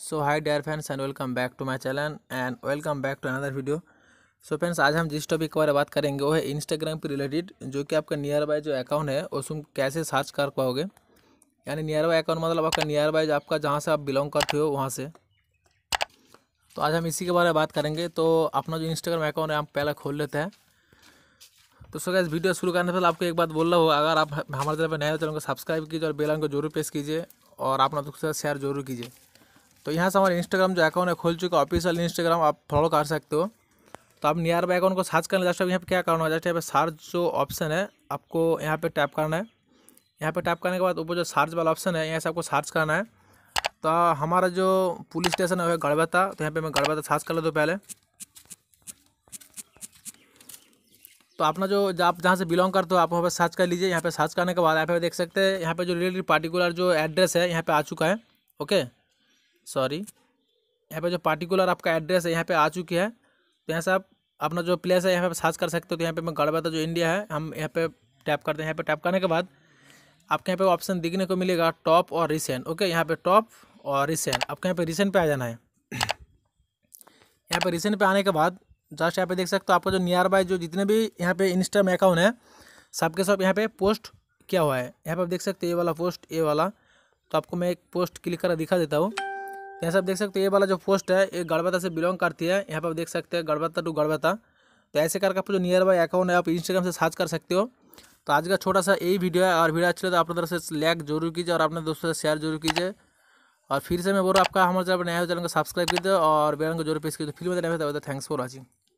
so hi there friends and welcome back to my channel and welcome back to another video so friends आज हम जिस topic के बारे में बात करेंगे वो है इंस्टाग्राम पर रिलेटेड जो कि आपका नियर बाय जो अकाउंट है उसमें कैसे सर्च कर पाओगे यानी नियर बाय अकाउंट मतलब आपका नियर बाय आपका जहाँ से आप बिलोंग करते हो वहाँ से तो आज हम इसी के बारे में बात करेंगे तो अपना जो इंस्टाग्राम अकाउंट है आप पहला खोल लेते हैं तो सो गैस वीडियो शुरू करने से पहले आपको एक बात बोल रहा हूँ अगर आप हमारे तरफ नए हो तो चैनल को सब्सक्राइब कीजिए और बेलन को जरूर प्रेस कीजिए और अपना दोस्तों शेयर जरूर कीजिए तो यहाँ से हमारे इंस्टाग्राम जो अकाउंट है खोल चुका है ऑफिशियल इंस्टाग्राम आप फॉलो कर सकते हो तो आप नियर बाय अकाउंट को सर्च करना जस्ट यहाँ पर क्या करना है जैसे यहाँ पर सर्च जो ऑप्शन है आपको यहाँ पे टैप करना है यहाँ पे टैप करने के बाद ऊपर जो सर्च वाला ऑप्शन है यहाँ से आपको सर्च करना है तो हमारा जो पुलिस स्टेशन है वह तो यहाँ पर मैं गड़बता सर्च कर लेता हूँ पहले तो अपना जो आप जहाँ से बिलोंग करते हो आप वहाँ पर सर्च कर लीजिए यहाँ पर सर्च करने के बाद यहाँ पे देख सकते हैं यहाँ पर जो रिलेटेड पार्टिकुलर जो एड्रेस है यहाँ पर आ चुका है ओके सॉरी यहाँ पे जो पार्टिकुलर आपका एड्रेस है यहाँ पे आ चुकी है तो यहाँ से आप अपना जो प्लेस है यहाँ पे सर्च कर सकते हो तो यहाँ पे मैं गढ़बा जो इंडिया है हम यहाँ पे टैप करते हैं यहाँ पे टैप करने के बाद आपके यहाँ पे ऑप्शन दिखने को मिलेगा टॉप और रिसेंट ओके यहाँ पे टॉप और रिसेंट आपको यहाँ पे रिसेंट पे आ जाना है यहाँ पे रिसेंट पे आने के बाद जस्ट यहाँ पे देख सकते हो आपका जो नियर बाय जो जितने भी यहाँ पे इंस्टा में अकाउंट है सबके सब यहाँ पे पोस्ट किया हुआ है यहाँ पे आप देख सकते हो ये वाला पोस्ट ये वाला तो आपको मैं एक पोस्ट क्लिक कर दिखा देता हूँ यहाँ से आप देख सकते हैं ये वाला जो पोस्ट है ये गड़बता से बिलोंग करती है यहाँ पर आप देख सकते हैं गड़बता टू गड़बता तो ऐसे करके आपको जो नियर बाई अकाउंट है आप इंस्टाग्राम से सर्च कर सकते हो तो आज का छोटा सा यही वीडियो है और वीडियो अच्छी लगे तो अपने तरफ से लाइक जरूर कीजिए और अपने दोस्तों से शेयर जरूर कीजिए और फिर से मैं बोल रहा हूँ आपका हमारे चैनल नया चैनल को सब्सक्राइब कीजिए और बेलन को जरूर पेश कीजिए तो फिर मैं थैंक्स फॉर वॉचिंग